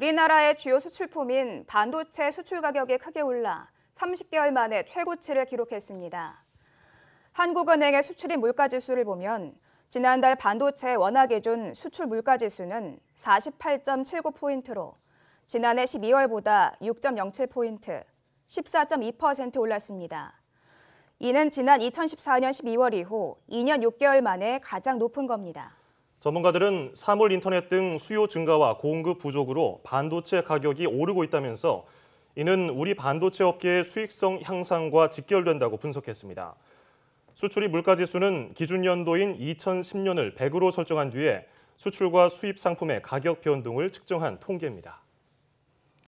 우리나라의 주요 수출품인 반도체 수출 가격이 크게 올라 30개월 만에 최고치를 기록했습니다. 한국은행의 수출입 물가지수를 보면 지난달 반도체 원화 기준 수출 물가지수는 48.79포인트로 지난해 12월보다 6.07포인트, 14.2% 올랐습니다. 이는 지난 2014년 12월 이후 2년 6개월 만에 가장 높은 겁니다. 전문가들은 3월 인터넷 등 수요 증가와 공급 부족으로 반도체 가격이 오르고 있다면서 이는 우리 반도체 업계의 수익성 향상과 직결된다고 분석했습니다. 수출입 물가지수는 기준 연도인 2010년을 100으로 설정한 뒤에 수출과 수입 상품의 가격 변동을 측정한 통계입니다.